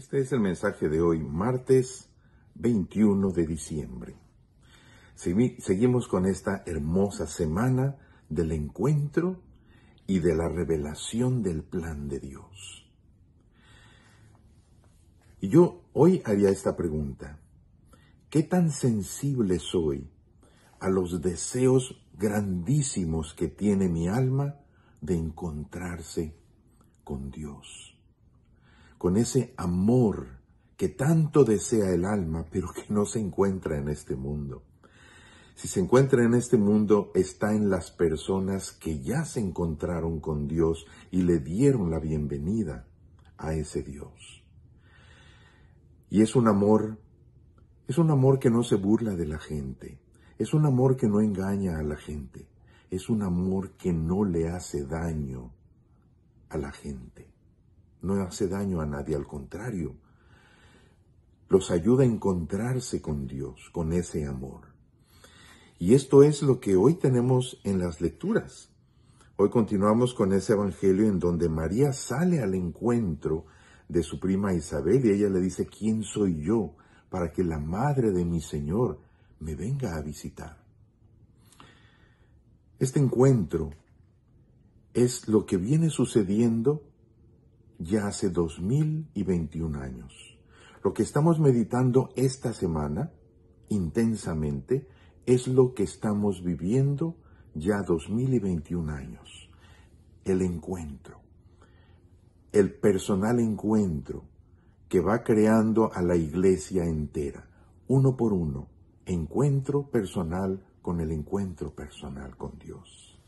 Este es el mensaje de hoy, martes 21 de diciembre. Seguimos con esta hermosa semana del encuentro y de la revelación del plan de Dios. Y yo hoy haría esta pregunta. ¿Qué tan sensible soy a los deseos grandísimos que tiene mi alma de encontrarse con Dios? con ese amor que tanto desea el alma, pero que no se encuentra en este mundo. Si se encuentra en este mundo, está en las personas que ya se encontraron con Dios y le dieron la bienvenida a ese Dios. Y es un amor, es un amor que no se burla de la gente, es un amor que no engaña a la gente, es un amor que no le hace daño a la gente no hace daño a nadie, al contrario, los ayuda a encontrarse con Dios, con ese amor. Y esto es lo que hoy tenemos en las lecturas. Hoy continuamos con ese evangelio en donde María sale al encuentro de su prima Isabel y ella le dice, ¿quién soy yo para que la madre de mi Señor me venga a visitar? Este encuentro es lo que viene sucediendo ya hace mil 2021 años. Lo que estamos meditando esta semana intensamente es lo que estamos viviendo ya y 2021 años. El encuentro, el personal encuentro que va creando a la iglesia entera, uno por uno, encuentro personal con el encuentro personal con Dios.